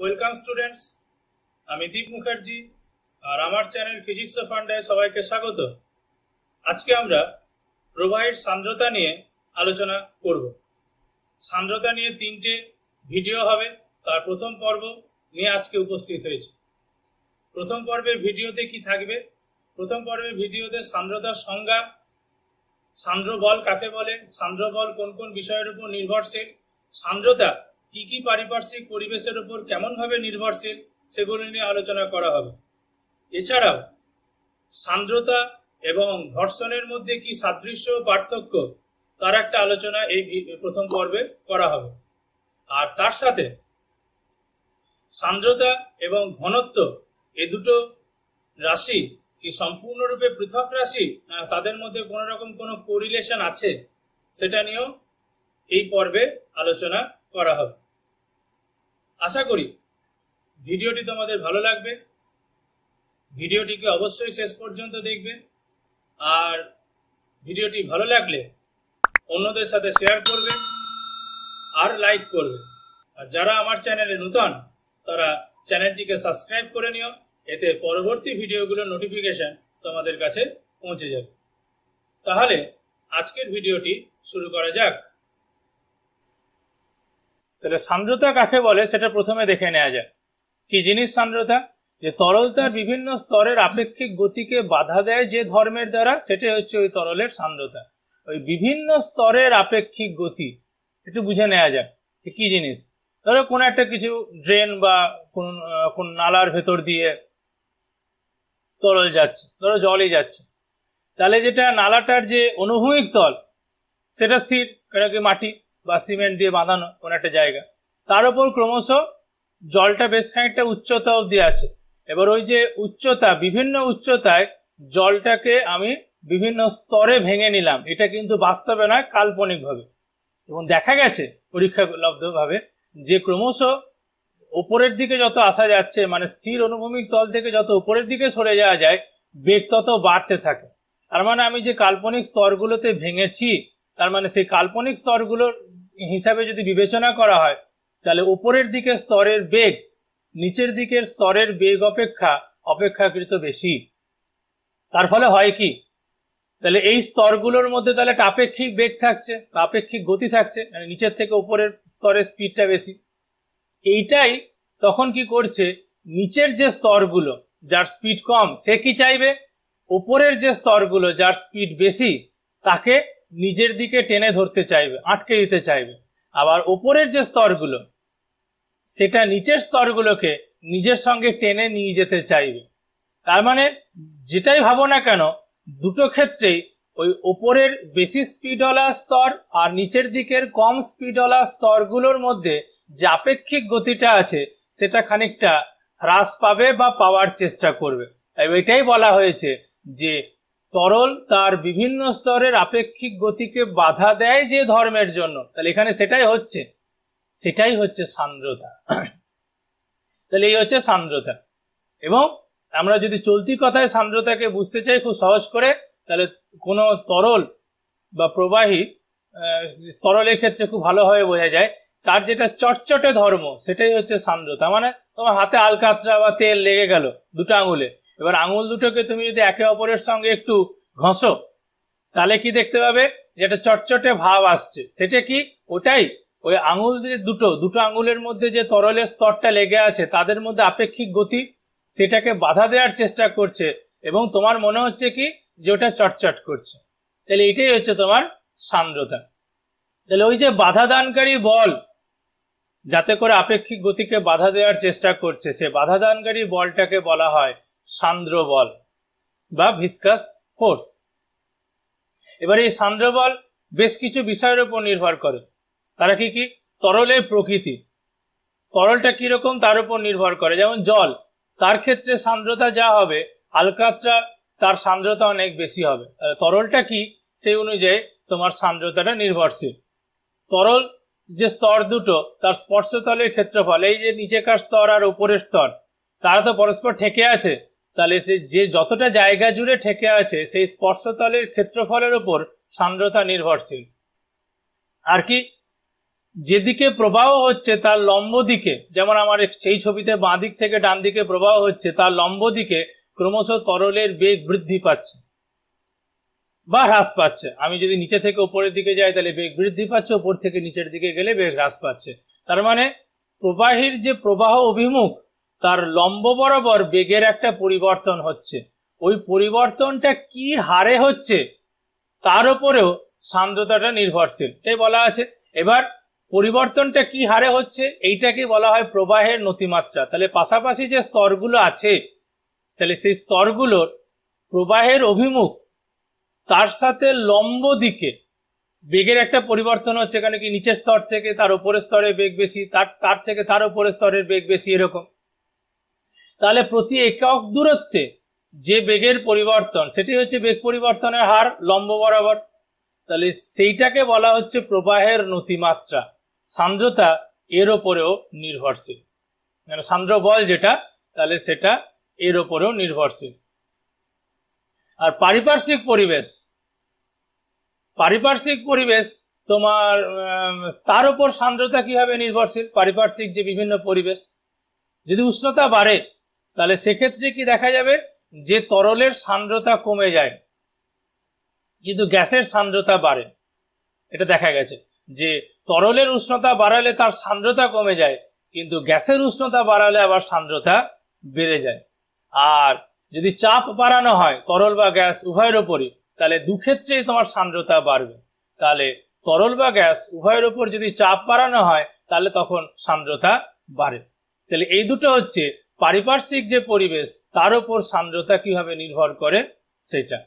welcome students আমি দীপ মুখার্জি আর আমার channel physics of আন্ডায় সবাইকে স্বাগত আজকে আমরা প্রবাহের সান্দ্রতা নিয়ে আলোচনা করব সান্দ্রতা নিয়ে তিনটে ভিডিও হবে তার প্রথম পর্ব নিয়ে আজকে উপস্থিত হয়েছে প্রথম পর্বের ভিডিওতে কি থাকবে প্রথম পর্বের ভিডিওতে সান্দ্রতার সংজ্ঞা সান্দ্র বল কাকে বলে সান্দ্র বল কোন কোন বিষয়ের উপর নির্ভরশীল সান্দ্রতা কি কি পারিপার্শ্বিক পরিবেশের উপর কেমনভাবে নির্ভরশীল সেগুলো নিয়ে আলোচনা করা হবে এছাড়াও সান্দ্রতা এবং ঘর্ষণের মধ্যে কি সাদৃশ্য পার্থক্য তার একটা আলোচনা এই প্রথম পর্বে করা হবে আর তার সাথে সান্দ্রতা এবং ঘনত্ব এ দুটো রাশি কি সম্পূর্ণরূপে পৃথক রাশি না তাদের মধ্যে কোন রকম কোন পরিলেশন আছে সেটা নিয়েও এই পর্বে আলোচনা করা হবে আশা করি ভিডিওটি তোমাদের ভালো লাগবে ভিডিওটিকে অবশ্যই শেষ পর্যন্ত দেখবে আর ভিডিওটি ভালো লাগলে অন্যদের সাথে শেয়ার করবে আর লাইক করবে আর যারা আমার চ্যানেলে নতুন তারা চ্যানেলটিকে সাবস্ক্রাইব করে নিও এতে পরবর্তী ভিডিওগুলোর নোটিফিকেশন তোমাদের কাছে পৌঁছে যাবে তাহলে আজকের ভিডিওটি শুরু করা যাক তাহলে সান্দ্রতা কাকে বলে সেটা প্রথমে দেখে নেওয়া যায় কি জিনিস সান্দ্রতা যে তরলতার বিভিন্ন স্তরের আপেক্ষিক গতিকে বাধা দেয় যে ধর্মের দ্বারা সেটাই হচ্ছে ওই তরলের সান্দ্রতা ওই বিভিন্ন স্তরের আপেক্ষিক গতি একটু বুঝে নেওয়া যায় কি জিনিস ধরো কোনো একটা কিছু ড্রেন বা কোন কোন নালার ভেতর দিয়ে তরল যাচ্ছে ধরো জলই যাচ্ছে তাহলে যেটা নালাটার যে অনুভূমিক তল সেটা স্থির কেন কি মাটি বা সিমেন্ট দিয়ে বাঁধানো কোনো একটা জায়গা তার উপর ক্রমশ জলটা বেশ খানিকটা উচ্চতা অবধি আছে এবার ওই যে উচ্চতা বিভিন্ন উচ্চতায় জলটাকে আমি বিভিন্ন স্তরে ভেঙে নিলাম এটা কিন্তু বাস্তবে নয় কাল্পনিকভাবে এবং দেখা গেছে পরীক্ষা পরীক্ষালব্ধভাবে যে ক্রমশ ওপরের দিকে যত আসা যাচ্ছে মানে স্থির অনুভূমিক তল থেকে যত উপরের দিকে সরে যাওয়া যায় বেগ তত বাড়তে থাকে তার মানে আমি যে কাল্পনিক স্তরগুলোতে ভেঙেছি তার মানে সেই কাল্পনিক স্তরগুলোর হিসাবে যদি বিবেচনা করা হয় তাহলে উপরের দিকে স্তরের বেগ নিচের দিকের স্তরের বেগ অপেক্ষা অপেক্ষাকৃত বেশি তার ফলে হয় কি তাহলে এই স্তরগুলোর মধ্যে তাহলে আপেক্ষিক বেগ থাকছে আপেক্ষিক গতি থাকছে মানে নিচের থেকে উপরের স্তরের স্পিডটা বেশি এইটাই তখন কি করছে নিচের যে স্তরগুলো যার স্পিড কম সে কি চাইবে উপরের যে স্তরগুলো যার স্পিড বেশি তাকে নিজের দিকে টেনে ধরতে চাইবে আটকে দিতে চাইবে আবার ওপরের যে স্তরগুলো সেটা নিচের স্তরগুলোকে নিজের সঙ্গে টেনে নিয়ে যেতে চাইবে তার মানে যেটাই ভাবো না কেন দুটো ক্ষেত্রেই ওই ওপরের বেশি স্পিডওয়ালা স্তর আর নিচের দিকের কম স্পিডওয়ালা স্তরগুলোর মধ্যে যে আপেক্ষিক গতিটা আছে সেটা খানিকটা হ্রাস পাবে বা পাওয়ার চেষ্টা করবে এটাই বলা হয়েছে যে তরল তার বিভিন্ন স্তরের আপেক্ষিক গতিকে বাধা দেয় যে ধর্মের জন্য তাহলে এখানে সেটাই হচ্ছে সেটাই হচ্ছে সান্দ্রতা তাহলে এই হচ্ছে সান্দ্রতা এবং আমরা যদি চলতি কথায় সান্দ্রতাকে বুঝতে চাই খুব সহজ করে তাহলে কোনো তরল বা প্রবাহী তরলের ক্ষেত্রে খুব ভালোভাবে বোঝা যায় তার যেটা চটচটে ধর্ম সেটাই হচ্ছে সান্দ্রতা মানে তোমার হাতে আলকাতরা বা তেল লেগে গেল দুটো আঙুলে এবার আঙুল দুটোকে তুমি যদি একে অপরের সঙ্গে একটু ঘষো তাহলে কি দেখতে পাবে যে একটা চটচটে ভাব আসছে সেটা কি ওটাই ওই আঙুল দুটো দুটো আঙুলের মধ্যে যে তরলের স্তরটা লেগে আছে তাদের মধ্যে আপেক্ষিক গতি সেটাকে বাধা দেওয়ার চেষ্টা করছে এবং তোমার মনে হচ্ছে কি যে ওটা চটচট করছে তাহলে এটাই হচ্ছে তোমার সান্দ্রতা তাহলে ওই যে বাধা দানকারী বল যাতে করে আপেক্ষিক গতিকে বাধা দেওয়ার চেষ্টা করছে সে বাধা দানকারী বলটাকে বলা হয় সান্দ্র বল বা ভিসকাস ফোর্স এবার এই সান্দ্র বল বেশ কিছু বিষয়ের উপর নির্ভর করে তারা কি কি তরলের প্রকৃতি তরলটা কিরকম তার উপর নির্ভর করে যেমন জল তার ক্ষেত্রে সান্দ্রতা যা হবে আলকাত্রা তার সান্দ্রতা অনেক বেশি হবে তরলটা কি সেই অনুযায়ী তোমার সান্দ্রতাটা নির্ভরশীল তরল যে স্তর দুটো তার স্পর্শতলের ক্ষেত্রফল এই যে নিচেকার স্তর আর উপরের স্তর তারা তো পরস্পর ঠেকে আছে তাহলে সে যে যতটা জায়গা জুড়ে ঠেকে আছে সেই স্পর্শতলের ক্ষেত্রফলের ওপর সান্দ্রতা নির্ভরশীল আর কি যেদিকে প্রবাহ হচ্ছে তার লম্ব দিকে যেমন আমার সেই ছবিতে বাঁ দিক থেকে ডান দিকে প্রবাহ হচ্ছে তার লম্ব দিকে ক্রমশ তরলের বেগ বৃদ্ধি পাচ্ছে বা হ্রাস পাচ্ছে আমি যদি নিচে থেকে উপরের দিকে যাই তাহলে বেগ বৃদ্ধি পাচ্ছে উপর থেকে নিচের দিকে গেলে বেগ হ্রাস পাচ্ছে তার মানে প্রবাহীর যে প্রবাহ অভিমুখ তার লম্ব বরাবর বেগের একটা পরিবর্তন হচ্ছে ওই পরিবর্তনটা কি হারে হচ্ছে তার উপরেও সান্দ্রতাটা নির্ভরশীল এটাই বলা আছে এবার পরিবর্তনটা কি হারে হচ্ছে এইটাকে বলা হয় প্রবাহের নতিমাত্রা তাহলে পাশাপাশি যে স্তরগুলো আছে তাহলে সেই স্তরগুলোর প্রবাহের অভিমুখ তার সাথে লম্ব দিকে বেগের একটা পরিবর্তন হচ্ছে কেন কি নিচের স্তর থেকে তার উপরের স্তরে বেগ বেশি তার তার থেকে তার উপরের স্তরের বেগ বেশি এরকম তাহলে প্রতি একক দূরত্বে যে বেগের পরিবর্তন সেটি হচ্ছে বেগ পরিবর্তনের হার লম্ব বরাবর তাহলে সেইটাকে বলা হচ্ছে প্রবাহের নতিমাত্রা সান্দ্রতা এর ওপরেও নির্ভরশীল মানে সান্দ্র বল যেটা তাহলে সেটা এর ওপরেও নির্ভরশীল আর পারিপার্শ্বিক পরিবেশ পারিপার্শ্বিক পরিবেশ তোমার তার উপর সান্দ্রতা কিভাবে নির্ভরশীল পারিপার্শ্বিক যে বিভিন্ন পরিবেশ যদি উষ্ণতা বাড়ে তাহলে সেক্ষেত্রে কি দেখা যাবে যে তরলের সান্দ্রতা কমে যায় কিন্তু গ্যাসের সান্দ্রতা বাড়ে এটা দেখা গেছে যে তরলের উষ্ণতা বাড়ালে তার সান্দ্রতা কমে যায় কিন্তু গ্যাসের উষ্ণতা বাড়ালে আবার সান্দ্রতা বেড়ে যায় আর যদি চাপ বাড়ানো হয় তরল বা গ্যাস উভয়ের ওপরই তাহলে দু ক্ষেত্রেই তোমার সান্দ্রতা বাড়বে তাহলে তরল বা গ্যাস উভয়ের ওপর যদি চাপ বাড়ানো হয় তাহলে তখন সান্দ্রতা বাড়ে তাহলে এই দুটো হচ্ছে পারিপার্শ্বিক যে পরিবেশ তার উপর সান্দ্রতা কিভাবে নির্ভর করে সেটা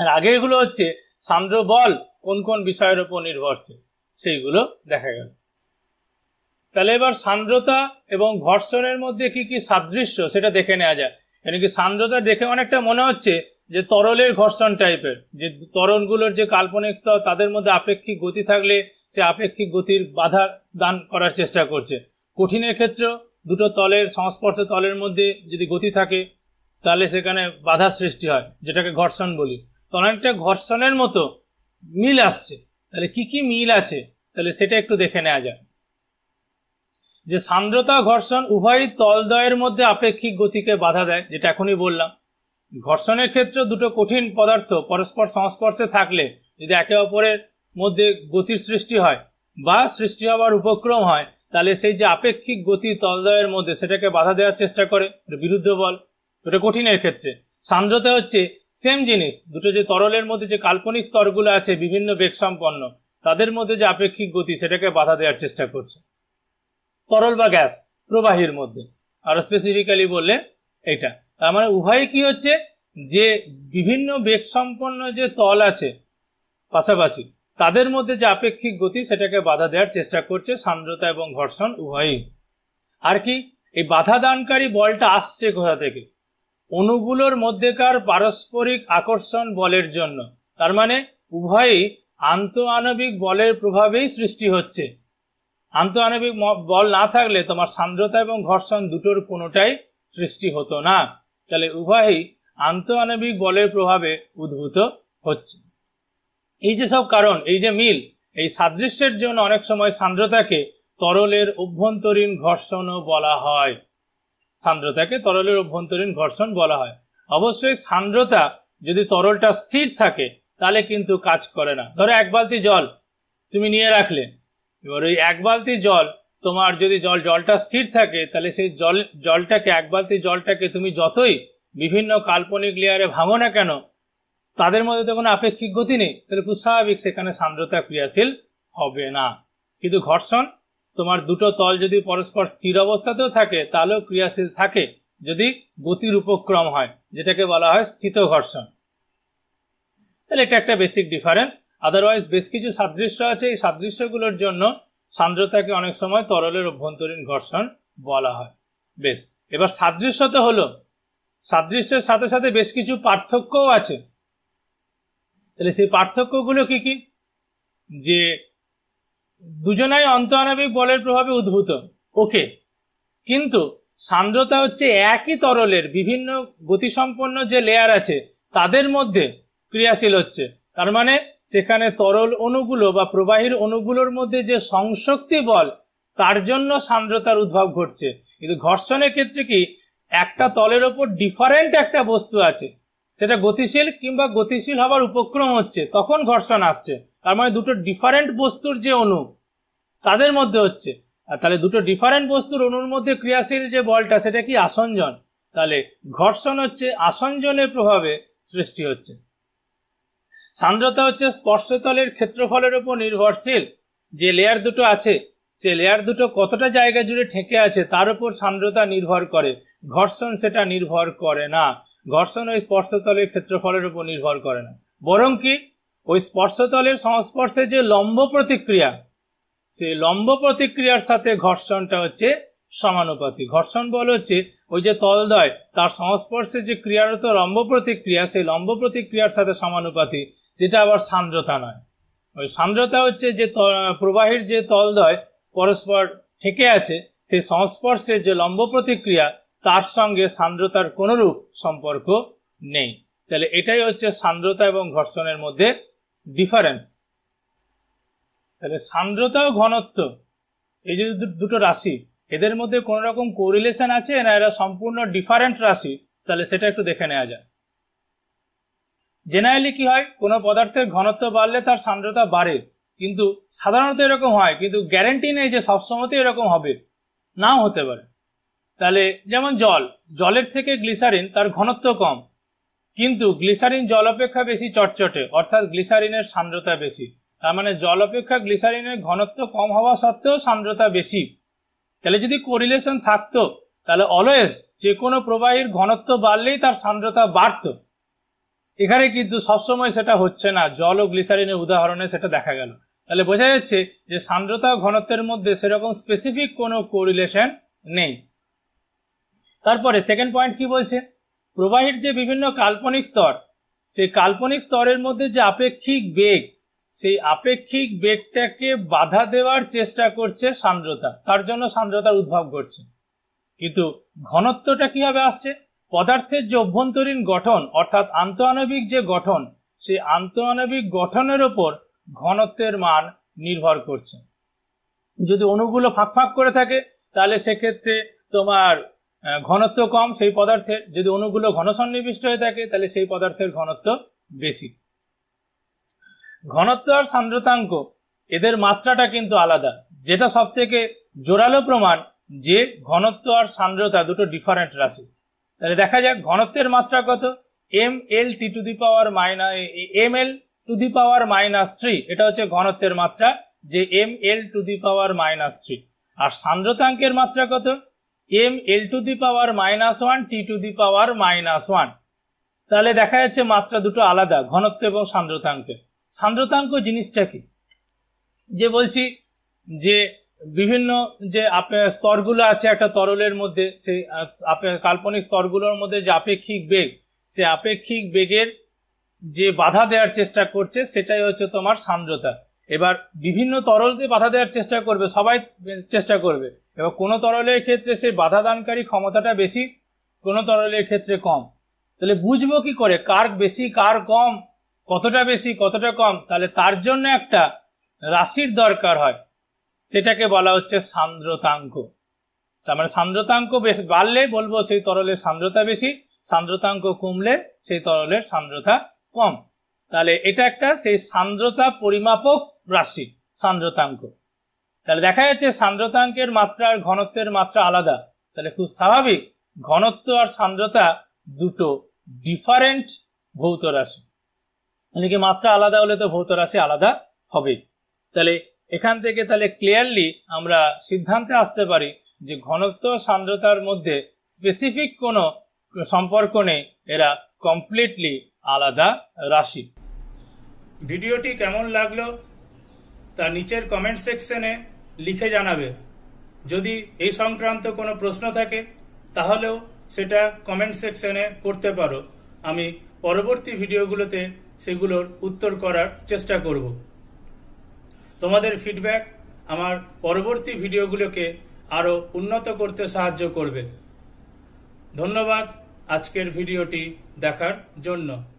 আর আগেরগুলো হচ্ছে সান্দ্র বল কোন কোন বিষয়ের উপর নির্ভরশীল সেইগুলো দেখা গেল তাহলে এবার সান্দ্রতা এবং ঘর্ষণের মধ্যে কি কি সাদৃশ্য সেটা দেখে নেওয়া যায় কেন কি সান্দ্রতা দেখে অনেকটা মনে হচ্ছে যে তরলের ঘর্ষণ টাইপের যে তরলগুলোর যে কাল্পনিক স্তর তাদের মধ্যে আপেক্ষিক গতি থাকলে সে আপেক্ষিক গতির বাধা দান করার চেষ্টা করছে কঠিনের ক্ষেত্রেও দুটো তলের সংস্পর্শ তলের মধ্যে যদি গতি থাকে তাহলে সেখানে বাধা সৃষ্টি হয় যেটাকে ঘর্ষণ বলি তো অনেকটা ঘর্ষণের মতো মিল আসছে তাহলে কি কি মিল আছে তাহলে সেটা একটু দেখে নেওয়া যায় যে সান্দ্রতা ঘর্ষণ উভয়ই তলদয়ের মধ্যে আপেক্ষিক গতিকে বাধা দেয় যেটা এখনই বললাম ঘর্ষণের ক্ষেত্রে দুটো কঠিন পদার্থ পরস্পর সংস্পর্শে থাকলে যদি একে অপরের মধ্যে গতির সৃষ্টি হয় বা সৃষ্টি হওয়ার উপক্রম হয় তাহলে সেই যে আপেক্ষিক গতি তলদ্বয়ের মধ্যে সেটাকে বাধা দেওয়ার চেষ্টা করে বিরুদ্ধ বল ওটা কঠিনের ক্ষেত্রে সান্দ্রতা হচ্ছে সেম জিনিস দুটো যে তরলের মধ্যে যে কাল্পনিক স্তরগুলো আছে বিভিন্ন বেগ সম্পন্ন তাদের মধ্যে যে আপেক্ষিক গতি সেটাকে বাধা দেওয়ার চেষ্টা করছে তরল বা গ্যাস প্রবাহীর মধ্যে আর স্পেসিফিক্যালি বললে এটা তার মানে উভয় কি হচ্ছে যে বিভিন্ন বেগ সম্পন্ন যে তল আছে পাশাপাশি তাদের মধ্যে যে আপেক্ষিক গতি সেটাকে বাধা দেওয়ার চেষ্টা করছে সান্দ্রতা এবং ঘর্ষণ উভয়ই আর কি এই বাধা দানকারী বলটা আসছে কোথা থেকে অণুগুলোর মধ্যেকার পারস্পরিক আকর্ষণ বলের জন্য তার মানে উভয়ই আণবিক বলের প্রভাবেই সৃষ্টি হচ্ছে আন্তঃআণবিক বল না থাকলে তোমার সান্দ্রতা এবং ঘর্ষণ দুটোর কোনোটাই সৃষ্টি হতো না তাহলে উভয়ই আণবিক বলের প্রভাবে উদ্ভূত হচ্ছে এই যে সব কারণ এই যে মিল এই সাদৃশ্যের জন্য অনেক সময় সান্দ্রতাকে তরলের অভ্যন্তরীণ ঘর্ষণও বলা হয় সান্দ্রতাকে তরলের অভ্যন্তরীণ ঘর্ষণ বলা হয় অবশ্যই সান্দ্রতা যদি তরলটা স্থির থাকে তাহলে কিন্তু কাজ করে না ধরো এক বালতি জল তুমি নিয়ে রাখলে এবার ওই এক বালতি জল তোমার যদি জল জলটা স্থির থাকে তাহলে সেই জল জলটাকে এক বালতি জলটাকে তুমি যতই বিভিন্ন কাল্পনিক লেয়ারে ভাঙো না কেন তাদের মধ্যে তো কোনো আপেক্ষিক গতি নেই তাহলে খুব স্বাভাবিক সেখানে সান্দ্রতা ক্রিয়াশীল হবে না কিন্তু ঘর্ষণ তোমার দুটো তল যদি পরস্পর স্থির অবস্থাতেও থাকে তাহলেও ক্রিয়াশীল থাকে যদি গতির উপক্রম হয় যেটাকে বলা হয় স্থিত ঘর্ষণ তাহলে এটা একটা বেসিক ডিফারেন্স আদারওয়াইজ বেশ কিছু সাদৃশ্য আছে এই সাদৃশ্যগুলোর জন্য সান্দ্রতাকে অনেক সময় তরলের অভ্যন্তরীণ ঘর্ষণ বলা হয় বেশ এবার সাদৃশ্য তো হলো সাদৃশ্যের সাথে সাথে বেশ কিছু পার্থক্যও আছে তাহলে সেই পার্থক্যগুলো কি কি যে দুজনাই অন্তরাণবিক বলের প্রভাবে উদ্ভূত ওকে কিন্তু সান্দ্রতা হচ্ছে একই তরলের বিভিন্ন গতিসম্পন্ন যে লেয়ার আছে তাদের মধ্যে ক্রিয়াশীল হচ্ছে তার মানে সেখানে তরল অণুগুলো বা প্রবাহীর অণুগুলোর মধ্যে যে সংশক্তি বল তার জন্য সান্দ্রতার উদ্ভব ঘটছে কিন্তু ঘর্ষণের ক্ষেত্রে কি একটা তলের ওপর ডিফারেন্ট একটা বস্তু আছে সেটা গতিশীল কিংবা গতিশীল হবার উপক্রম হচ্ছে তখন ঘর্ষণ আসছে তার মানে দুটো ডিফারেন্ট বস্তুর যে অণু তাদের মধ্যে হচ্ছে আর তাহলে দুটো ডিফারেন্ট বস্তুর অণুর মধ্যে ক্রিয়াশীল যে বলটা সেটা কি আসঞ্জন তাহলে ঘর্ষণ হচ্ছে আসঞ্জনের প্রভাবে সৃষ্টি হচ্ছে সান্দ্রতা হচ্ছে স্পর্শতলের ক্ষেত্রফলের উপর নির্ভরশীল যে লেয়ার দুটো আছে সে লেয়ার দুটো কতটা জায়গা জুড়ে ঠেকে আছে তার উপর সান্দ্রতা নির্ভর করে ঘর্ষণ সেটা নির্ভর করে না ঘর্ষণ ওই স্পর্শতলের ক্ষেত্রফলের উপর নির্ভর করে না বরং কি ওই স্পর্শতলের সংস্পর্শে যে লম্ব প্রতিক্রিয়া সেই লম্ব প্রতিক্রিয়ার সাথে ঘর্ষণটা হচ্ছে সমানুপাতিক ঘর্ষণ বল হচ্ছে ওই যে তলদয় তার সংস্পর্শে যে ক্রিয়ারত লম্ব প্রতিক্রিয়া সেই লম্ব প্রতিক্রিয়ার সাথে সমানুপাতি যেটা আবার সান্দ্রতা নয় ওই সান্দ্রতা হচ্ছে যে প্রবাহের যে তলদয় পরস্পর ঠেকে আছে সেই সংস্পর্শে যে লম্ব প্রতিক্রিয়া তার সঙ্গে সান্দ্রতার কোনোরূপ সম্পর্ক নেই তাহলে এটাই হচ্ছে সান্দ্রতা এবং ঘর্ষণের মধ্যে ডিফারেন্স তাহলে সান্দ্রতা ও ঘনত্ব এই যে দুটো রাশি এদের মধ্যে কোন রকম কোরিলেশন আছে না এরা সম্পূর্ণ ডিফারেন্ট রাশি তাহলে সেটা একটু দেখে নেওয়া যায় জেনারেলি কি হয় কোনো পদার্থের ঘনত্ব বাড়লে তার সান্দ্রতা বাড়ে কিন্তু সাধারণত এরকম হয় কিন্তু গ্যারেন্টি নেই যে সবসময়তে এরকম হবে নাও হতে পারে তাহলে যেমন জল জলের থেকে গ্লিসারিন তার ঘনত্ব কম কিন্তু গ্লিসারিন জল অপেক্ষা বেশি চটচটে অর্থাৎ গ্লিসারিনের সান্দ্রতা বেশি তার মানে জল অপেক্ষা গ্লিসারিনের ঘনত্ব কম হওয়া সত্ত্বেও সান্দ্রতা বেশি তাহলে যদি কোরিলেশন থাকতো তাহলে অলওয়েজ যে কোনো প্রবাহীর ঘনত্ব বাড়লেই তার সান্দ্রতা বাড়ত এখানে কিন্তু সবসময় সেটা হচ্ছে না জল ও গ্লিসারিনের উদাহরণে সেটা দেখা গেল তাহলে বোঝা যাচ্ছে যে সান্দ্রতা ঘনত্বের মধ্যে সেরকম স্পেসিফিক কোনো কোরিলেশন নেই তারপরে সেকেন্ড পয়েন্ট কি বলছে প্রবাহের যে বিভিন্ন কাল্পনিক স্তর সেই কাল্পনিক স্তরের মধ্যে যে আপেক্ষিক বেগ সেই আপেক্ষিক বেগটাকে বাধা দেওয়ার চেষ্টা করছে সান্দ্রতা তার জন্য সান্দ্রতার উদ্ভব ঘটছে কিন্তু ঘনত্বটা কিভাবে আসছে পদার্থের যে অভ্যন্তরীণ গঠন অর্থাৎ আন্তঃআণবিক যে গঠন সেই আন্তঃআণবিক গঠনের ওপর ঘনত্বের মান নির্ভর করছে যদি অণুগুলো ফাঁক ফাঁক করে থাকে তাহলে সেক্ষেত্রে তোমার ঘনত্ব কম সেই পদার্থের যদি অনুগুলো ঘন সন্নিবিষ্ট হয়ে থাকে তাহলে সেই পদার্থের ঘনত্ব বেশি ঘনত্ব আর সান্দ্রতাঙ্ক এদের মাত্রাটা কিন্তু আলাদা যেটা সব থেকে জোরালো প্রমাণ যে ঘনত্ব আর সান্দ্রতা দুটো ডিফারেন্ট রাশি তাহলে দেখা যাক ঘনত্বের মাত্রা কত M L T to the power minus M L to the power minus three এটা হচ্ছে ঘনত্বের মাত্রা যে M L to the power minus three আর সান্দ্রতাঙ্কের মাত্রা কত M L to the power minus one T to the power minus one তাহলে দেখা যাচ্ছে মাত্রা দুটো আলাদা ঘনত্ব এবং সান্দ্রতাঙ্কের সান্দ্রতাঙ্ক জিনিসটা কি যে বলছি যে বিভিন্ন যে স্তরগুলো আছে একটা তরলের মধ্যে সেই কাল্পনিক স্তরগুলোর মধ্যে যে আপেক্ষিক বেগ সে আপেক্ষিক বেগের যে বাধা দেওয়ার চেষ্টা করছে সেটাই হচ্ছে তোমার সান্দ্রতা এবার বিভিন্ন তরল যে বাধা দেওয়ার চেষ্টা করবে সবাই চেষ্টা করবে এবার কোনো তরলের ক্ষেত্রে সে বাধা দানকারী ক্ষমতাটা বেশি কোনো তরলের ক্ষেত্রে কম তাহলে বুঝবো কি করে কার বেশি কার কম কতটা বেশি কতটা কম তাহলে তার জন্য একটা রাশির দরকার হয় সেটাকে বলা হচ্ছে সান্দ্রতাঙ্ক মানে সান্দ্রতাঙ্ক বাড়লে বলবো সেই তরলের সান্দ্রতা বেশি সান্দ্রতাঙ্ক কমলে সেই তরলের সান্দ্রতা কম তাহলে এটা একটা সেই সান্দ্রতা পরিমাপক রাশি সান্দ্রতাঙ্ক তাহলে দেখা যাচ্ছে সান্দ্রতাঙ্কের মাত্রা আর ঘনত্বের মাত্রা আলাদা তাহলে খুব স্বাভাবিক ঘনত্ব আর সান্দ্রতা দুটো ডিফারেন্ট ভৌত রাশি এদিকে মাত্রা আলাদা হলে তো ভৌত রাশি আলাদা হবে তাহলে এখান থেকে তাহলে ক্লিয়ারলি আমরা সিদ্ধান্তে আসতে পারি যে ঘনত্ব সান্দ্রতার মধ্যে স্পেসিফিক কোনো সম্পর্ক নেই এরা কমপ্লিটলি আলাদা রাশি ভিডিওটি কেমন লাগলো তা নিচের কমেন্ট সেকশনে লিখে জানাবে যদি এই সংক্রান্ত কোনো প্রশ্ন থাকে তাহলেও সেটা কমেন্ট সেকশনে করতে পারো আমি পরবর্তী ভিডিওগুলোতে সেগুলোর উত্তর করার চেষ্টা করব তোমাদের ফিডব্যাক আমার পরবর্তী ভিডিওগুলোকে আরও উন্নত করতে সাহায্য করবে ধন্যবাদ আজকের ভিডিওটি দেখার জন্য